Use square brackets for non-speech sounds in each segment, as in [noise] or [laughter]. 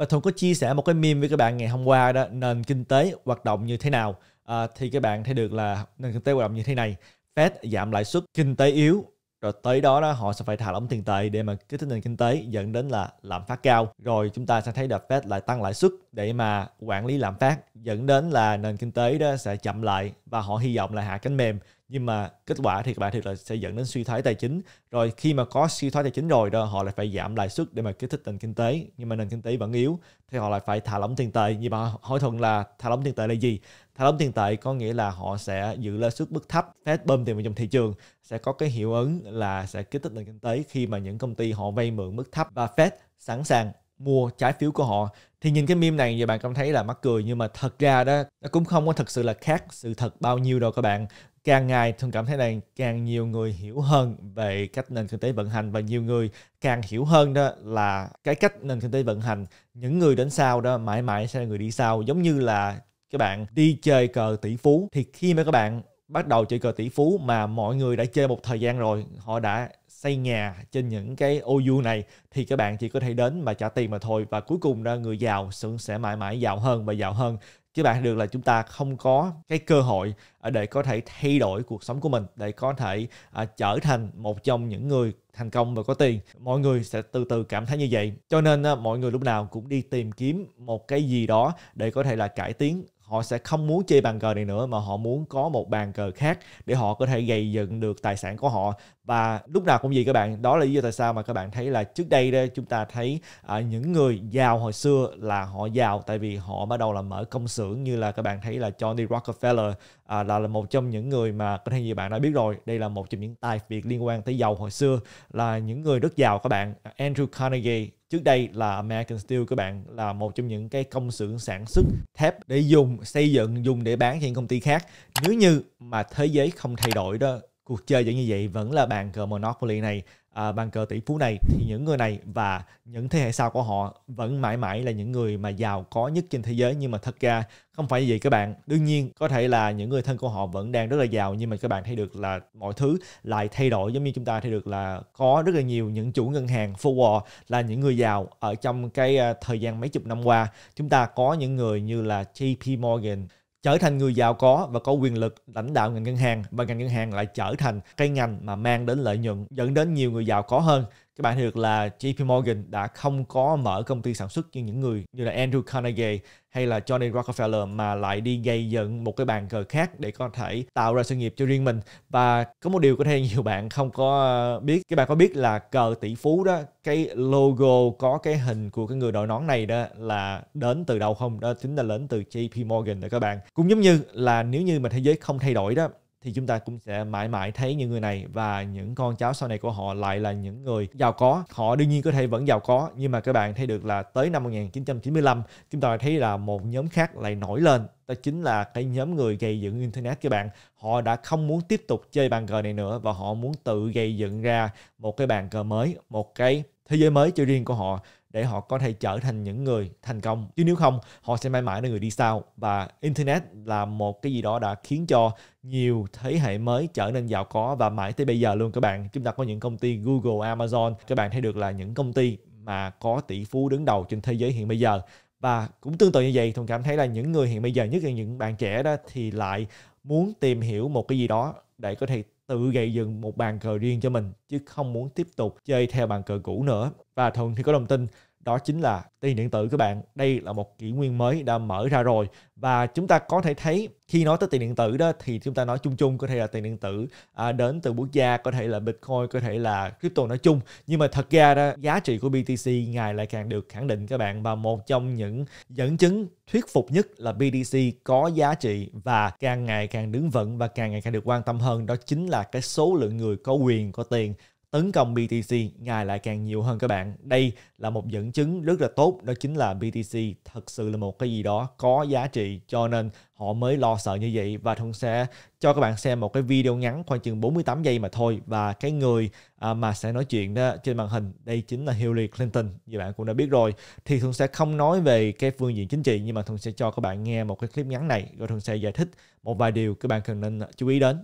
và thùng có chia sẻ một cái meme với các bạn ngày hôm qua đó nền kinh tế hoạt động như thế nào à, thì các bạn thấy được là nền kinh tế hoạt động như thế này Fed giảm lãi suất kinh tế yếu rồi tới đó, đó họ sẽ phải thả lỏng tiền tệ để mà kích thích nền kinh tế dẫn đến là lạm phát cao rồi chúng ta sẽ thấy là Fed lại tăng lãi suất để mà quản lý lạm phát dẫn đến là nền kinh tế đó sẽ chậm lại và họ hy vọng là hạ cánh mềm nhưng mà kết quả thì các bạn thì là sẽ dẫn đến suy thoái tài chính rồi khi mà có suy thoái tài chính rồi đó họ lại phải giảm lãi suất để mà kích thích nền kinh tế nhưng mà nền kinh tế vẫn yếu thì họ lại phải thả lỏng tiền tệ nhưng mà hỏi thuận là thả lỏng tiền tệ là gì thả lỏng tiền tệ có nghĩa là họ sẽ giữ lãi suất mức thấp Fed bơm tiền vào trong thị trường sẽ có cái hiệu ứng là sẽ kích thích nền kinh tế khi mà những công ty họ vay mượn mức thấp và Fed sẵn sàng mua trái phiếu của họ thì nhìn cái meme này thì bạn cảm thấy là mắc cười nhưng mà thật ra đó nó cũng không có thật sự là khác sự thật bao nhiêu đâu các bạn càng ngày thường cảm thấy là càng nhiều người hiểu hơn về cách nền kinh tế vận hành và nhiều người càng hiểu hơn đó là cái cách nền kinh tế vận hành những người đến sau đó mãi mãi sẽ là người đi sau giống như là các bạn đi chơi cờ tỷ phú thì khi mà các bạn bắt đầu chơi cờ tỷ phú mà mọi người đã chơi một thời gian rồi họ đã xây nhà trên những cái ô du này thì các bạn chỉ có thể đến mà trả tiền mà thôi và cuối cùng ra người giàu sẽ mãi mãi giàu hơn và giàu hơn chứ bạn được là chúng ta không có cái cơ hội à, để có thể thay đổi cuộc sống của mình để có thể uh, trở thành một trong những người thành công và có tiền mọi người sẽ từ từ cảm thấy như vậy cho nên uh, mọi người lúc nào cũng đi tìm kiếm một cái gì đó để có thể là cải tiến họ sẽ không muốn chơi bàn cờ này nữa mà họ muốn có một bàn cờ khác để họ có thể gây dựng được tài sản của họ và lúc nào cũng gì các bạn đó là lý do tại sao mà các bạn thấy là trước đây đó chúng ta thấy à, những người giàu hồi xưa là họ giàu tại vì họ bắt đầu là mở công xưởng như là các bạn thấy là Johnny Rockefeller à, là, là một trong những người mà có thể nhiều bạn đã biết rồi đây là một trong những tài việc liên quan tới dầu hồi xưa là những người rất giàu các bạn Andrew Carnegie trước đây là American Steel các bạn là một trong những cái công xưởng sản xuất thép để dùng xây dựng dùng để bán cho những công ty khác nếu như mà thế giới không thay đổi đó cuộc chơi vẫn như vậy vẫn là bàn cờ Monopoly này à, bàn cờ tỷ phú này thì những người này và những thế hệ sau của họ vẫn mãi mãi là những người mà giàu có nhất trên thế giới nhưng mà thật ra không phải vậy các bạn đương nhiên có thể là những người thân của họ vẫn đang rất là giàu nhưng mà các bạn thấy được là mọi thứ lại thay đổi giống như chúng ta thấy được là có rất là nhiều những chủ ngân hàng forward là những người giàu ở trong cái à, thời gian mấy chục năm qua chúng ta có những người như là JP Morgan trở thành người giàu có và có quyền lực lãnh đạo ngành ngân hàng và ngành ngân hàng lại trở thành cái ngành mà mang đến lợi nhuận dẫn đến nhiều người giàu có hơn các bạn được là JP Morgan đã không có mở công ty sản xuất như những người như là Andrew Carnegie hay là Johnny Rockefeller mà lại đi gây dựng một cái bàn cờ khác để có thể tạo ra sự nghiệp cho riêng mình và có một điều có thể [laughs] nhiều bạn không có ờ, biết các bạn có biết là cờ tỷ phú đó cái logo có cái hình của cái người đội nón này đó là đến từ đâu không đó chính là đến từ JP Morgan đó các bạn cũng giống như là nếu như mà thế giới không thay đổi đó thì chúng ta cũng sẽ mãi mãi thấy những người này và những con cháu sau này của họ lại là những người giàu có. Họ đương nhiên có thể vẫn giàu có nhưng mà các bạn thấy được là tới năm 1995 chúng ta thấy là một nhóm khác lại nổi lên đó chính là cái nhóm người gây dựng internet các bạn họ đã không muốn tiếp tục chơi bàn cờ này nữa và họ muốn tự gây dựng ra một cái bàn cờ mới một cái thế giới mới cho riêng của họ để họ có thể trở thành những người thành công chứ nếu không họ sẽ mãi mãi là người đi sau và internet là một cái gì đó đã khiến cho nhiều thế hệ mới trở nên giàu có và mãi tới bây giờ luôn các bạn chúng ta có những công ty Google Amazon các bạn thấy được là những công ty mà có tỷ phú đứng đầu trên thế giới hiện bây giờ và cũng tương tự như vậy tôi cảm thấy là những người hiện bây giờ nhất là những bạn trẻ đó thì lại muốn tìm hiểu một cái gì đó để có thể tự gây dựng một bàn cờ riêng cho mình chứ không muốn tiếp tục chơi theo bàn cờ cũ nữa và thuận thì có đồng tin đó chính là tiền điện tử các bạn đây là một kỷ nguyên mới đã mở ra rồi và chúng ta có thể thấy khi nói tới tiền điện tử đó thì chúng ta nói chung chung có thể là tiền điện tử à, đến từ quốc gia có thể là bitcoin có thể là crypto nói chung nhưng mà thật ra đó giá trị của BTC ngày lại càng được khẳng định các bạn và một trong những dẫn chứng thuyết phục nhất là BTC có giá trị và càng ngày càng đứng vững và càng ngày càng được quan tâm hơn đó chính là cái số lượng người có quyền có tiền tấn công BTC ngày lại càng nhiều hơn các bạn. Đây là một dẫn chứng rất là tốt, đó chính là BTC thật sự là một cái gì đó có giá trị cho nên họ mới lo sợ như vậy và thông sẽ cho các bạn xem một cái video ngắn khoảng chừng 48 giây mà thôi và cái người à, mà sẽ nói chuyện đó trên màn hình đây chính là Hillary Clinton như bạn cũng đã biết rồi thì thường sẽ không nói về cái phương diện chính trị nhưng mà thường sẽ cho các bạn nghe một cái clip ngắn này rồi thường sẽ giải thích một vài điều các bạn cần nên chú ý đến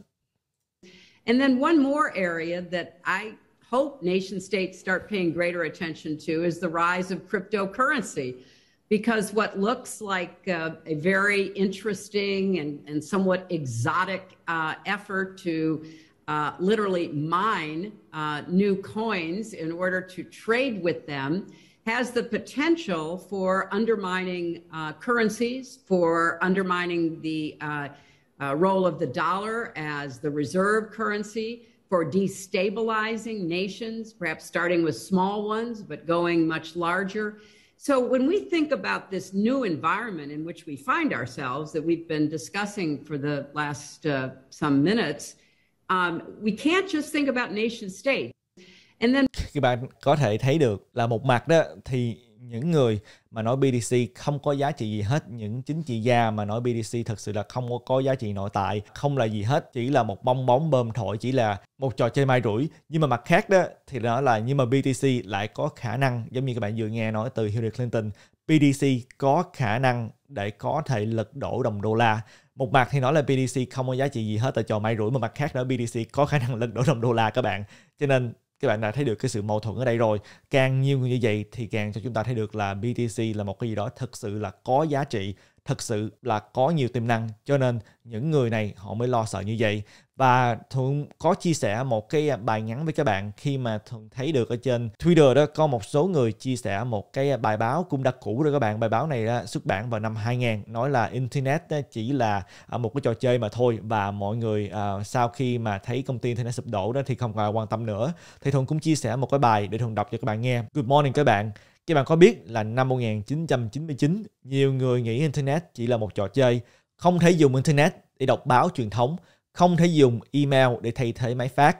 And then one more area that I hope nation states start paying greater attention to is the rise of cryptocurrency. Because what looks like uh, a very interesting and, and somewhat exotic uh, effort to uh, literally mine uh, new coins in order to trade with them has the potential for undermining uh, currencies, for undermining the uh, uh, role of the dollar as the reserve currency for destabilizing nations, perhaps starting with small ones, but going much larger. So, when we think about this new environment in which we find ourselves that we've been discussing for the last uh, some minutes, um, we can't just think about nation state. And then các bạn có thể thấy được là một mặt đó thì những người mà nói BDC không có giá trị gì hết những chính trị gia mà nói BDC thật sự là không có, giá trị nội tại không là gì hết chỉ là một bong bóng bơm thổi chỉ là một trò chơi mai rủi nhưng mà mặt khác đó thì đó là nhưng mà BTC lại có khả năng giống như các bạn vừa nghe nói từ Hillary Clinton BTC có khả năng để có thể lật đổ đồng đô la một mặt thì nói là BTC không có giá trị gì hết tại trò may rủi mà mặt khác nữa BTC có khả năng lật đổ đồng đô la các bạn cho nên các bạn đã thấy được cái sự mâu thuẫn ở đây rồi càng nhiều người như vậy thì càng cho chúng ta thấy được là BTC là một cái gì đó thực sự là có giá trị thực sự là có nhiều tiềm năng cho nên những người này họ mới lo sợ như vậy và thuận có chia sẻ một cái à, bài ngắn với các bạn khi mà thuận thấy được ở trên Twitter đó có một số người chia sẻ một cái à, bài báo cũng đã cũ rồi các bạn bài báo này đó, à, xuất bản vào năm 2000 nói là internet chỉ là một cái trò chơi mà thôi và mọi người uh, sau khi mà thấy công ty internet sụp đổ đó thì không còn quan tâm nữa thì thuận cũng chia sẻ một cái bài để thuận đọc cho các bạn nghe good morning các bạn các bạn có biết là năm 1999, nhiều người nghĩ Internet chỉ là một trò chơi, không thể dùng Internet để đọc báo truyền thống, không thể dùng email để thay thế máy fax,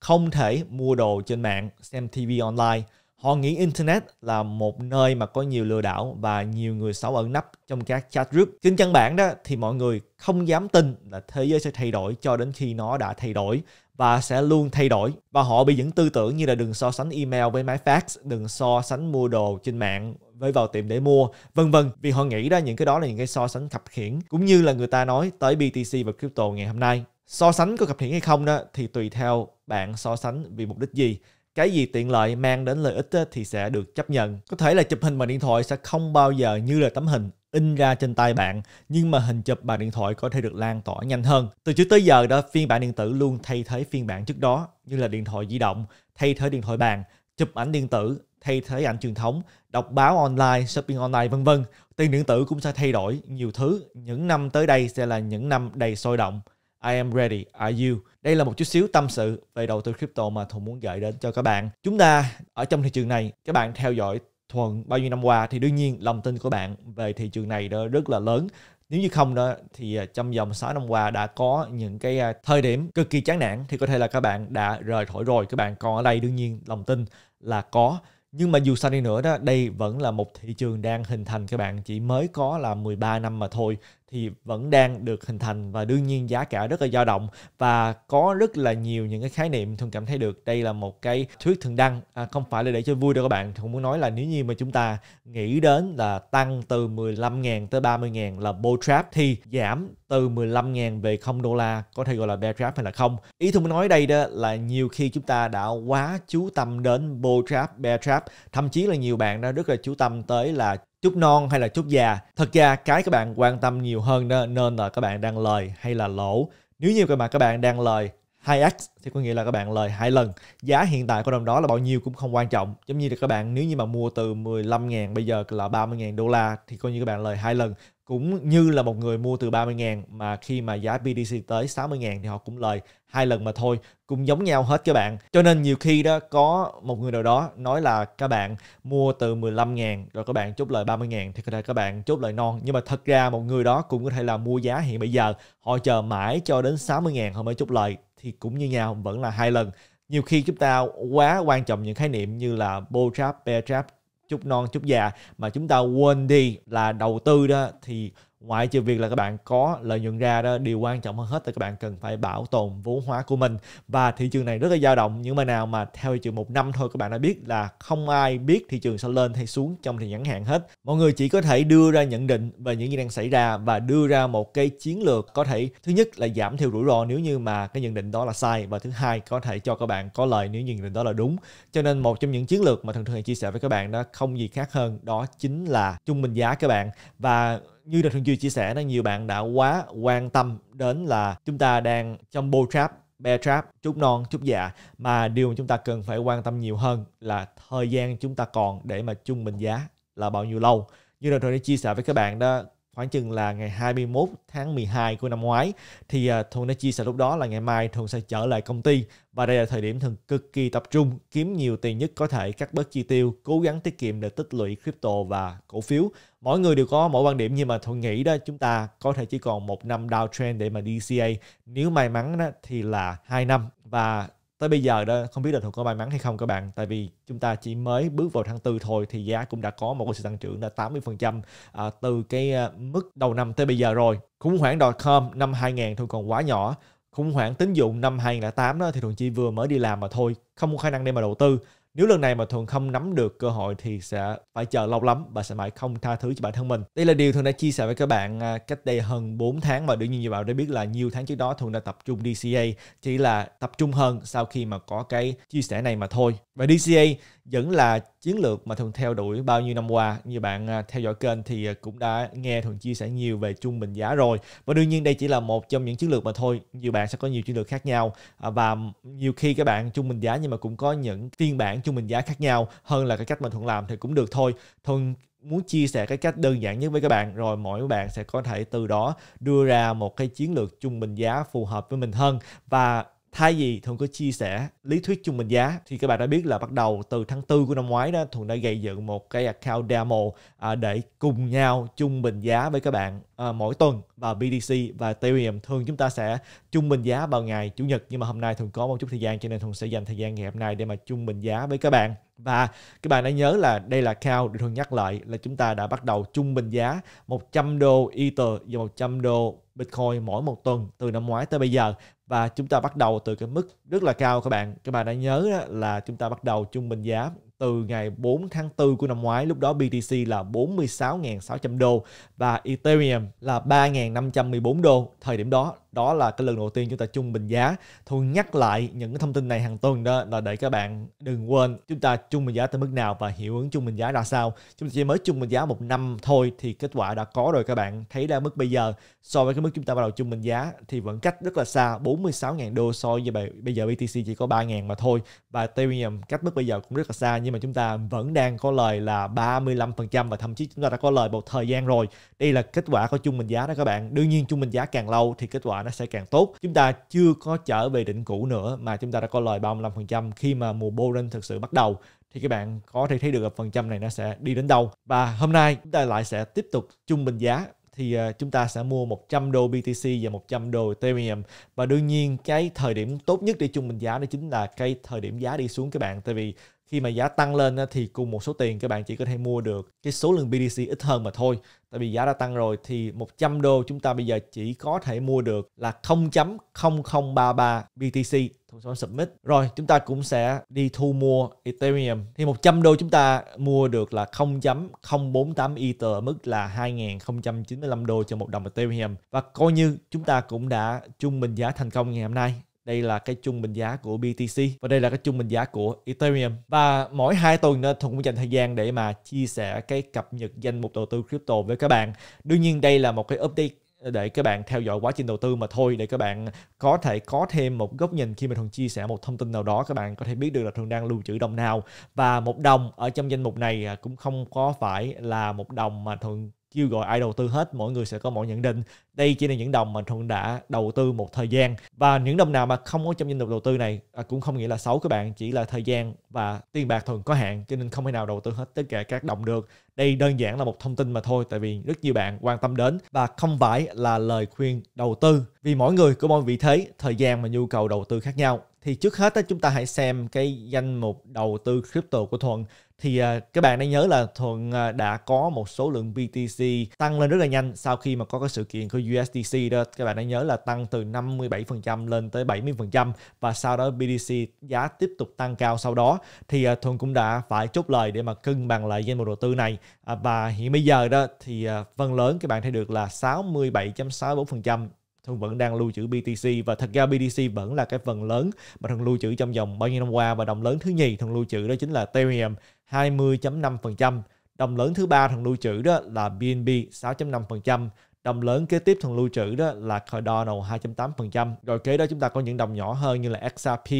không thể mua đồ trên mạng, xem TV online – Họ nghĩ Internet là một nơi mà có nhiều lừa đảo và nhiều người xấu ẩn nấp trong các chat group. Trên căn bản đó thì mọi người không dám tin là thế giới sẽ thay đổi cho đến khi nó đã thay đổi và sẽ luôn thay đổi. Và họ bị những tư tưởng như là đừng so sánh email với máy fax, đừng so sánh mua đồ trên mạng với vào tiệm để mua, vân vân. Vì họ nghĩ ra những cái đó là những cái so sánh khập khiển, cũng như là người ta nói tới BTC và crypto ngày hôm nay. So sánh có khập khiển hay không đó thì tùy theo bạn so sánh vì mục đích gì cái gì tiện lợi mang đến lợi ích thì sẽ được chấp nhận. Có thể là chụp hình bằng điện thoại sẽ không bao giờ như là tấm hình in ra trên tay bạn nhưng mà hình chụp bằng điện thoại có thể được lan tỏa nhanh hơn. Từ trước tới giờ đó phiên bản điện tử luôn thay thế phiên bản trước đó như là điện thoại di động thay thế điện thoại bàn, chụp ảnh điện tử thay thế ảnh truyền thống, đọc báo online, shopping online vân vân. Tiền điện tử cũng sẽ thay đổi nhiều thứ. Những năm tới đây sẽ là những năm đầy sôi động. I am ready, are you? Đây là một chút xíu tâm sự về đầu tư crypto mà Thuận muốn gửi đến cho các bạn. Chúng ta ở trong thị trường này, các bạn theo dõi Thuận bao nhiêu năm qua thì đương nhiên lòng tin của bạn về thị trường này đó rất là lớn. Nếu như không đó thì à, trong vòng 6 năm qua đã có những cái à, thời điểm cực kỳ chán nản thì có thể là các bạn đã rời khỏi rồi. Các bạn còn ở đây đương nhiên lòng tin là có. Nhưng mà dù sao đi nữa đó, đây vẫn là một thị trường đang hình thành các bạn chỉ mới có là 13 năm mà thôi thì vẫn đang được hình thành và đương nhiên giá cả rất là dao động và có rất là nhiều những cái khái niệm thường cảm thấy được đây là một cái thuyết thường đăng à, không phải là để cho vui đâu các bạn không muốn nói là nếu như mà chúng ta nghĩ đến là tăng từ 15.000 tới 30.000 là bull trap thì giảm từ 15.000 về 0 đô la có thể gọi là bear trap hay là không ý tôi muốn nói đây đó là nhiều khi chúng ta đã quá chú tâm đến bull trap bear trap thậm chí là nhiều bạn đã rất là chú tâm tới là chút non hay là chút già thật ra cái các bạn quan tâm nhiều hơn đó nên là các bạn đang lời hay là lỗ nếu như mà các bạn đang lời 2x thì có nghĩa là các bạn lời hai lần giá hiện tại của đồng đó là bao nhiêu cũng không quan trọng giống như là các bạn nếu như mà mua từ 15.000 bây giờ là 30.000 đô la thì coi như các bạn lời hai lần cũng như là một người mua từ 30.000 mà khi mà giá BTC tới 60.000 thì họ cũng lời hai lần mà thôi cũng giống nhau hết các bạn cho nên nhiều khi đó có một người nào đó nói là các bạn mua từ 15 ngàn rồi các bạn chốt lời 30 ngàn thì có thể các bạn chốt lời non nhưng mà thật ra một người đó cũng có thể là mua giá hiện bây giờ họ chờ mãi cho đến 60 ngàn họ mới chốt lời thì cũng như nhau vẫn là hai lần nhiều khi chúng ta quá quan trọng những khái niệm như là bull trap bear trap chút non chút già mà chúng ta quên đi là đầu tư đó thì ngoại trừ việc là các bạn có lợi nhuận ra đó điều quan trọng hơn hết là các bạn cần phải bảo tồn vốn hóa của mình và thị trường này rất là dao động nhưng mà nào mà theo thị trường một năm thôi các bạn đã biết là không ai biết thị trường sẽ lên hay xuống trong thời ngắn hạn hết mọi người chỉ có thể đưa ra nhận định về những gì đang xảy ra và đưa ra một cái chiến lược có thể thứ nhất là giảm thiểu rủi ro nếu như mà cái nhận định đó là sai và thứ hai có thể cho các bạn có lời nếu như nhận định đó là đúng cho nên một trong những chiến lược mà thường thường chia sẻ với các bạn đó không gì khác hơn đó chính là trung bình giá các bạn và như là thường chưa chia sẻ là nhiều bạn đã quá quan tâm đến là chúng ta đang trong bull trap bear trap chút non chút dạ mà điều mà chúng ta cần phải quan tâm nhiều hơn là thời gian chúng ta còn để mà chung bình giá là bao nhiêu lâu như là thường đã chia sẻ với các bạn đó khoảng chừng là ngày 21 tháng 12 của năm ngoái thì à, Thuần đã chia sẻ lúc đó là ngày mai Thuần sẽ trở lại công ty và đây là thời điểm thường cực kỳ tập trung kiếm nhiều tiền nhất có thể cắt bớt chi tiêu cố gắng tiết kiệm để tích lũy crypto và cổ phiếu mỗi người đều có mỗi quan điểm nhưng mà Thuần nghĩ đó chúng ta có thể chỉ còn một năm downtrend để mà DCA nếu may mắn đó thì là hai năm và tới bây giờ đó không biết là thuộc có may mắn hay không các bạn tại vì chúng ta chỉ mới bước vào tháng tư thôi thì giá cũng đã có một sự tăng trưởng là 80% à, từ cái à, mức đầu năm tới bây giờ rồi khủng hoảng com năm 2000 thôi còn quá nhỏ khủng hoảng tín dụng năm 2008 đó thì thuận chi vừa mới đi làm mà thôi không có khả năng để mà đầu tư nếu lần này mà Thuận không nắm được cơ hội thì sẽ phải chờ lâu lắm và sẽ mãi không tha thứ cho bản thân mình. Đây là điều Thuận đã chia sẻ với các bạn à, cách đây hơn 4 tháng và đương nhiên như bạn đã biết là nhiều tháng trước đó Thuận đã tập trung DCA chỉ là tập trung hơn sau khi mà có cái chia sẻ này mà thôi. Và DCA vẫn là chiến lược mà thường theo đuổi bao nhiêu năm qua. Như bạn à, theo dõi kênh thì à, cũng đã nghe thường chia sẻ nhiều về trung bình giá rồi. Và đương nhiên đây chỉ là một trong những chiến lược mà thôi. Nhiều bạn sẽ có nhiều chiến lược khác nhau à, và nhiều khi các bạn trung bình giá nhưng mà cũng có những phiên bản trung bình giá khác nhau hơn là cái cách mà thuận làm thì cũng được thôi. thuận muốn chia sẻ cái cách đơn giản nhất với các bạn rồi mỗi bạn sẽ có thể từ đó đưa ra một cái chiến lược trung bình giá phù hợp với mình hơn và Thay vì Thuận có chia sẻ lý thuyết trung bình giá thì các bạn đã biết là bắt đầu từ tháng 4 của năm ngoái đó Thuận đã gây dựng một cái account demo à, để cùng nhau trung bình giá với các bạn à, mỗi tuần và BTC và Ethereum thường chúng ta sẽ trung bình giá vào ngày chủ nhật nhưng mà hôm nay thường có một chút thời gian cho nên Thuận sẽ dành thời gian ngày hôm nay để mà trung bình giá với các bạn và các bạn đã nhớ là đây là cao được thường nhắc lại là chúng ta đã bắt đầu trung bình giá 100 đô Ether và 100 đô Bitcoin mỗi một tuần từ năm ngoái tới bây giờ và chúng ta bắt đầu từ cái mức rất là cao các bạn các bạn đã nhớ đó là chúng ta bắt đầu trung bình giá từ ngày 4 tháng 4 của năm ngoái, lúc đó BTC là 46.600 đô và Ethereum là 3.514 đô. Thời điểm đó, đó là cái lần đầu tiên chúng ta chung bình giá. Thôi nhắc lại những cái thông tin này hàng tuần đó là để các bạn đừng quên chúng ta chung bình giá tới mức nào và hiệu ứng chung bình giá ra sao. Chúng ta chỉ mới chung bình giá một năm thôi thì kết quả đã có rồi các bạn. Thấy ra mức bây giờ so với cái mức chúng ta bắt đầu chung bình giá thì vẫn cách rất là xa, 46.000 đô so với bây giờ BTC chỉ có 3.000 mà thôi và Ethereum cách mức bây giờ cũng rất là xa nhưng nhưng mà chúng ta vẫn đang có lời là 35% và thậm chí chúng ta đã có lời một thời gian rồi. Đây là kết quả của trung bình giá đó các bạn. Đương nhiên trung bình giá càng lâu thì kết quả nó sẽ càng tốt. Chúng ta chưa có trở về đỉnh cũ nữa mà chúng ta đã có lời 35% khi mà mùa Boring thực sự bắt đầu thì các bạn có thể thấy được phần trăm này nó sẽ đi đến đâu. Và hôm nay chúng ta lại sẽ tiếp tục trung bình giá thì ờ, chúng ta sẽ mua 100 đô BTC và 100 đô Ethereum và đương nhiên cái thời điểm tốt nhất để trung bình giá đó chính là cái thời điểm giá đi xuống các bạn tại vì khi mà giá tăng lên thì cùng một số tiền các bạn chỉ có thể mua được cái số lượng BTC ít hơn mà thôi tại vì giá đã tăng rồi thì 100 đô chúng ta bây giờ chỉ có thể mua được là 0.0033 BTC thông số submit rồi chúng ta cũng sẽ đi thu mua Ethereum thì 100 đô chúng ta mua được là 0.048 Ether mức là 2.095 đô cho một đồng Ethereum và coi như chúng ta cũng đã trung bình giá thành công ngày hôm nay đây là cái trung bình giá của BTC và đây là cái trung bình giá của Ethereum và mỗi hai tuần nữa Thùng cũng dành thời gian để mà chia sẻ cái cập nhật danh mục đầu tư crypto với các bạn đương nhiên đây là một cái update để các bạn theo dõi quá trình đầu tư mà thôi để các bạn có thể có thêm một góc nhìn khi mà thường chia sẻ một thông tin nào đó các bạn có thể biết được là thường đang lưu trữ đồng nào và một đồng ở trong danh mục này à, cũng không có phải là một đồng mà thường kêu gọi ai đầu tư hết mọi người sẽ có mọi nhận định đây chỉ là những đồng mà thuận đã đầu tư một thời gian và những đồng nào mà không có trong danh mục đầu tư này à, cũng không nghĩa là xấu các bạn chỉ là thời gian và tiền bạc thuận có hạn cho nên không thể nào đầu tư hết tất cả các đồng được đây đơn giản là một thông tin mà thôi tại vì rất nhiều bạn quan tâm đến và không phải là lời khuyên đầu tư vì mỗi người có mọi vị thế thời gian và nhu cầu đầu tư khác nhau thì trước hết chúng ta hãy xem cái danh mục đầu tư crypto của thuận thì à, các bạn đang nhớ là thuận à, đã có một số lượng BTC tăng lên rất là nhanh sau khi mà có cái sự kiện của USDC đó các bạn đang nhớ là tăng từ 57% lên tới 70% và sau đó BTC giá tiếp tục tăng cao sau đó thì uh, thuận cũng đã phải chốt lời để mà cân bằng lại danh mục đầu tư này và hiện bây giờ đó thì phần lớn các bạn thấy được là 67.64% Thuận vẫn đang lưu trữ BTC và thật ra BTC vẫn là cái phần lớn mà Thuận lưu trữ trong vòng bao nhiêu năm qua và đồng lớn thứ nhì Thuận lưu trữ đó chính là Ethereum 20.5%. Đồng lớn thứ ba thằng lưu trữ đó là BNB 6.5%. Đồng lớn kế tiếp thằng lưu trữ đó là Cardano 2.8%. Rồi kế đó chúng ta có những đồng nhỏ hơn như là XRP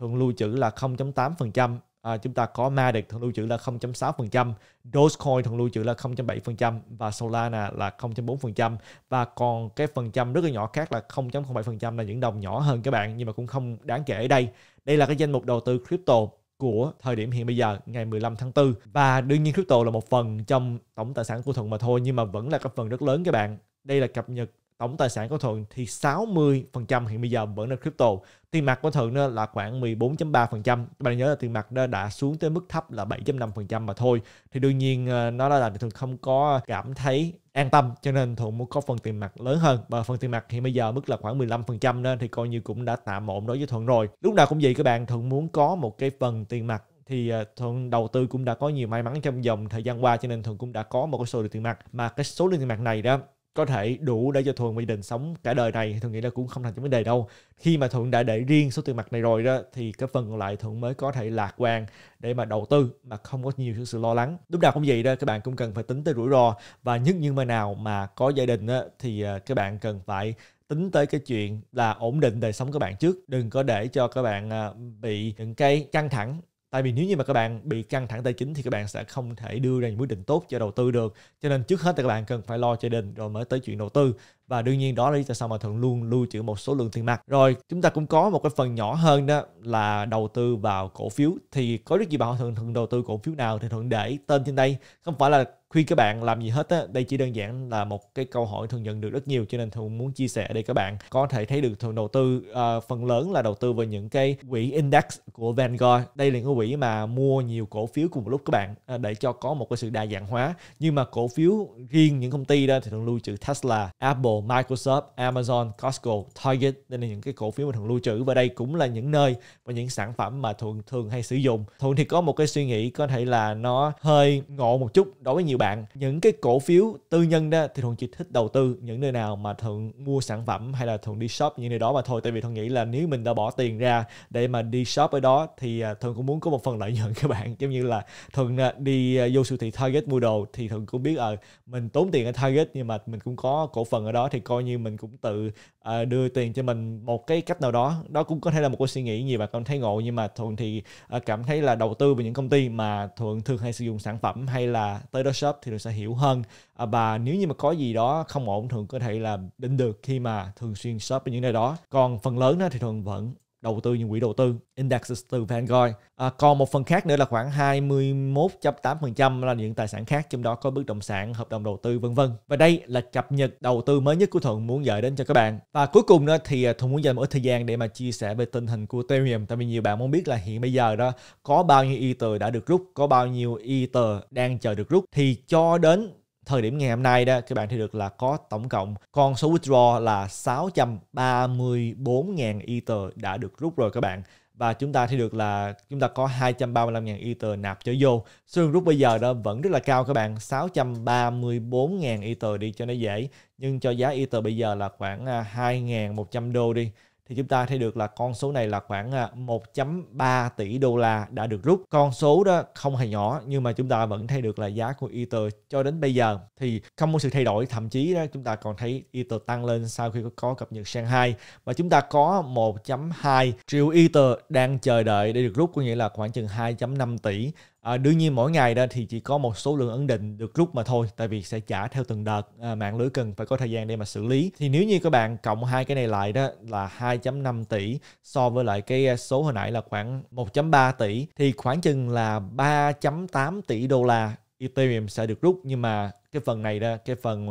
thằng lưu trữ là 0.8%. À, chúng ta có Matic thường lưu trữ là 0.6%, Dogecoin thường lưu trữ là 0.7% và Solana là 0.4% và còn cái phần trăm rất là nhỏ khác là 0.07% là những đồng nhỏ hơn các bạn nhưng mà cũng không đáng kể ở đây. Đây là cái danh mục đầu tư crypto của thời điểm hiện bây giờ ngày 15 tháng 4 và đương nhiên crypto là một phần trong tổng tài sản của Thuận mà thôi nhưng mà vẫn là cái phần rất lớn các bạn đây là cập nhật tổng tài sản của Thuận thì 60% hiện bây giờ vẫn là crypto. Tiền mặt của Thuận là khoảng 14.3%. Bạn nhớ là tiền mặt đã xuống tới mức thấp là 7.5% mà thôi. Thì đương nhiên ờ, nó là làm Thuận không có cảm thấy an tâm cho nên Thuận muốn có phần tiền mặt lớn hơn và phần tiền mặt hiện bây giờ mức là khoảng 15% nên thì coi như cũng đã tạm ổn đối với Thuận rồi. Lúc nào cũng vậy các bạn, Thuận muốn có một cái phần tiền mặt thì ờ, thuận đầu tư cũng đã có nhiều may mắn trong dòng thời gian qua cho nên thuận cũng đã có một cái số lượng tiền mặt mà cái số lượng tiền mặt này đó có thể đủ để cho Thuận và gia đình sống cả đời này thì Thuận nghĩ là cũng không thành vấn đề đâu. Khi mà Thuận đã để riêng số tiền mặt này rồi đó thì cái phần còn lại Thuận mới có thể lạc quan để mà đầu tư mà không có nhiều sự lo lắng. Đúng nào cũng vậy đó các bạn cũng cần phải tính tới rủi ro và nhất như mà nào mà có gia đình đó, thì à, các bạn cần phải tính tới cái chuyện là ổn định đời sống các bạn trước đừng có để cho các bạn à, bị những cái căng thẳng tại vì nếu như mà các bạn bị căng thẳng tài chính thì các bạn sẽ không thể đưa ra những quyết định tốt cho đầu tư được cho nên trước hết thì các bạn cần phải lo gia đình rồi mới tới chuyện đầu tư và đương nhiên đó là lý do sao mà thường luôn lưu trữ một số lượng tiền mặt rồi chúng ta cũng có một cái phần nhỏ hơn đó là đầu tư vào cổ phiếu thì có rất nhiều bạn thường thường đầu tư cổ phiếu nào thì thường để tên trên đây không phải là khuyên các bạn làm gì hết á đây chỉ đơn giản là một cái câu hỏi thường nhận được rất nhiều cho nên thường muốn chia sẻ để các bạn có thể thấy được thường đầu tư uh, phần lớn là đầu tư vào những cái quỹ index của Vanguard đây là những quỹ mà mua nhiều cổ phiếu cùng một lúc các bạn uh, để cho có một cái sự đa dạng hóa nhưng mà cổ phiếu riêng những công ty đó thì thường lưu trữ Tesla Apple Microsoft Amazon Costco Target đây là những cái cổ phiếu mà thường lưu trữ và đây cũng là những nơi và những sản phẩm mà thường thường hay sử dụng thường thì có một cái suy nghĩ có thể là nó hơi ngộ một chút đối với nhiều nhiều bạn những cái cổ phiếu tư nhân đó thì thường chỉ thích đầu tư những nơi nào mà thường mua sản phẩm hay là thường đi shop những nơi đó mà thôi tại vì thường nghĩ là nếu mình đã bỏ tiền ra để mà đi shop ở đó thì à, thường cũng muốn có một phần lợi nhuận [laughs] các bạn giống như là thường à, đi à, vô siêu thị target mua đồ thì thường cũng biết ở ờ, à, mình tốn tiền ở target nhưng mà mình cũng có cổ phần ở đó thì coi như mình cũng tự à, đưa tiền cho mình một cái cách nào đó đó cũng có thể là một cái suy nghĩ nhiều bạn còn thấy ngộ nhưng mà thường thì cảm thấy là đầu tư vào những công ty mà thường thường hay sử dụng sản phẩm hay là tới đó shop shop thì thường sẽ hiểu hơn và nếu như mà có gì đó không ổn thường có thể là định được khi mà thường xuyên shop ở những nơi đó còn phần lớn đó thì thường vẫn đầu tư những quỹ đầu tư indexes từ Vanguard. À, còn một phần khác nữa là khoảng 21.8% là những tài sản khác trong đó có bất động sản, hợp đồng đầu tư vân vân. Và đây là cập nhật đầu tư mới nhất của Thuận muốn gửi đến cho các bạn. Và cuối cùng nữa thì à, Thuận muốn dành một ít thời gian để mà chia sẻ về tình hình của Ethereum tại vì nhiều bạn muốn biết là hiện bây giờ đó có bao nhiêu Ether đã được rút, có bao nhiêu Ether đang chờ được rút thì cho đến thời điểm ngày hôm nay đó các bạn thì được là có tổng cộng con số withdraw là 634.000 Ether đã được rút rồi các bạn và chúng ta thì được là chúng ta có 235.000 Ether nạp trở vô. Số lượng rút bây giờ đó vẫn rất là cao các bạn, 634.000 Ether đi cho nó dễ, nhưng cho giá Ether bây giờ là khoảng 2.100 à, đô đi thì chúng ta thấy được là con số này là khoảng 1.3 à, tỷ đô la đã được rút. Con số đó không hề nhỏ nhưng mà chúng ta vẫn thấy được là giá của Ether cho đến bây giờ thì không có sự thay đổi, thậm chí đó chúng ta còn thấy Ether tăng lên sau khi có cập nhật sang 2 và chúng ta có 1.2 triệu Ether đang chờ đợi để được rút có nghĩa là khoảng chừng 2.5 tỷ À, đương nhiên mỗi ngày đó thì chỉ có một số lượng ấn định được rút mà thôi tại vì sẽ trả theo từng đợt à, mạng lưới cần phải có thời gian để mà xử lý thì nếu như các bạn cộng hai cái này lại đó là 2.5 tỷ so với lại cái à, số hồi nãy là khoảng 1.3 tỷ thì khoảng chừng là 3.8 tỷ đô la Ethereum sẽ được rút nhưng mà cái phần này đó cái phần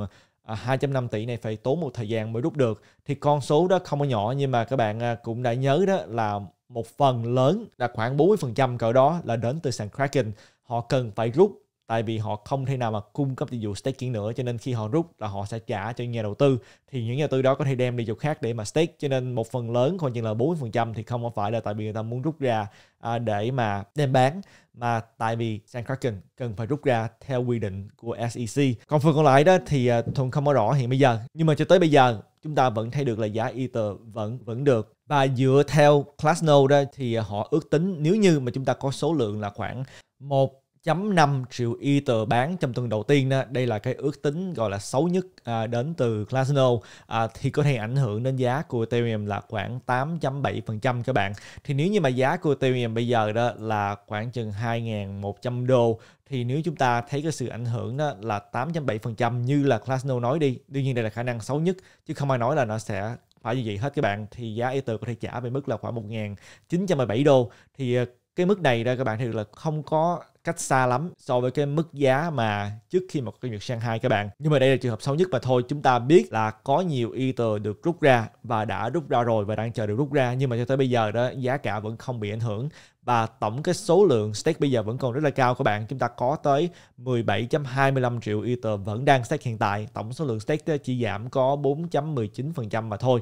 2.5 à, tỷ này phải tốn một thời gian mới rút được thì con số đó không có nhỏ nhưng mà các bạn à, cũng đã nhớ đó là một phần lớn là khoảng 40% cỡ đó là đến từ sàn Kraken. Họ cần phải rút tại vì họ không thể nào mà cung cấp dịch vụ staking nữa cho nên khi họ rút là họ sẽ trả cho nhà đầu tư thì những nhà đầu tư đó có thể đem đi chỗ khác để mà stake cho nên một phần lớn khoảng chừng là 40% thì không phải là tại vì người ta muốn rút ra à, để mà đem bán mà tại vì sàn Kraken cần phải rút ra theo quy định của SEC còn phần còn lại đó thì à, Thuận không có rõ hiện bây giờ nhưng mà cho tới bây giờ chúng ta vẫn thấy được là giá Ether vẫn vẫn được và dựa theo Glassnode đó thì họ ước tính nếu như mà chúng ta có số lượng là khoảng 1.5 triệu Ether bán trong tuần đầu tiên đó, đây là cái ước tính gọi là xấu nhất à, đến từ Glassnode à, thì có thể ảnh hưởng đến giá của Ethereum là khoảng 8.7% các bạn. Thì nếu như mà giá của Ethereum bây giờ đó là khoảng chừng 2.100 đô thì nếu chúng ta thấy cái sự ảnh hưởng đó là 8.7% như là Classno nói đi, đương nhiên đây là khả năng xấu nhất chứ không ai nói là nó sẽ phải như vậy hết các bạn thì giá Ether có thể trả về mức là khoảng 1.917 đô thì ờ, cái mức này ra các bạn thì là không có cách xa lắm so với cái mức giá mà trước khi mà có cái việc sang hai các bạn nhưng mà đây là trường hợp xấu nhất mà thôi chúng ta biết là có nhiều ether được rút ra và đã rút ra rồi và đang chờ được rút ra nhưng mà cho tới bây giờ đó giá cả vẫn không bị ảnh hưởng và tổng cái số lượng stake bây giờ vẫn còn rất là cao các bạn chúng ta có tới 17.25 triệu ether vẫn đang stake hiện tại tổng số lượng stake chỉ giảm có 4.19% mà thôi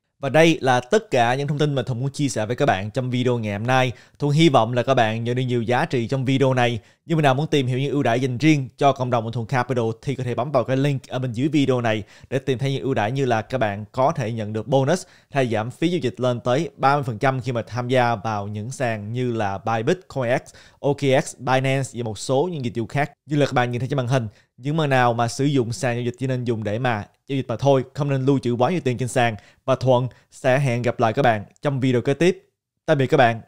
Và đây là tất cả những thông tin mà Thùng muốn chia sẻ với các bạn trong video ngày hôm nay. Thùng hy vọng là các bạn nhận được nhiều giá trị trong video này. Như mình nào muốn tìm hiểu những ưu đãi dành riêng cho cộng đồng của Thùng Capital thì có thể bấm vào cái link ở bên dưới video này để tìm thấy những ưu đãi như là các bạn có thể nhận được bonus hay giảm phí giao dịch lên tới 30% khi mà tham gia vào những sàn như là Bybit, CoinX, OKX, Binance và một số những dịch vụ khác như là các bạn nhìn thấy trên màn hình những mã nào mà sử dụng sàn giao dịch chỉ nên dùng để mà giao dịch mà thôi, không nên lưu trữ quá nhiều tiền trên sàn. Và Thuận sẽ hẹn gặp lại các bạn trong video kế tiếp. Tạm biệt các bạn.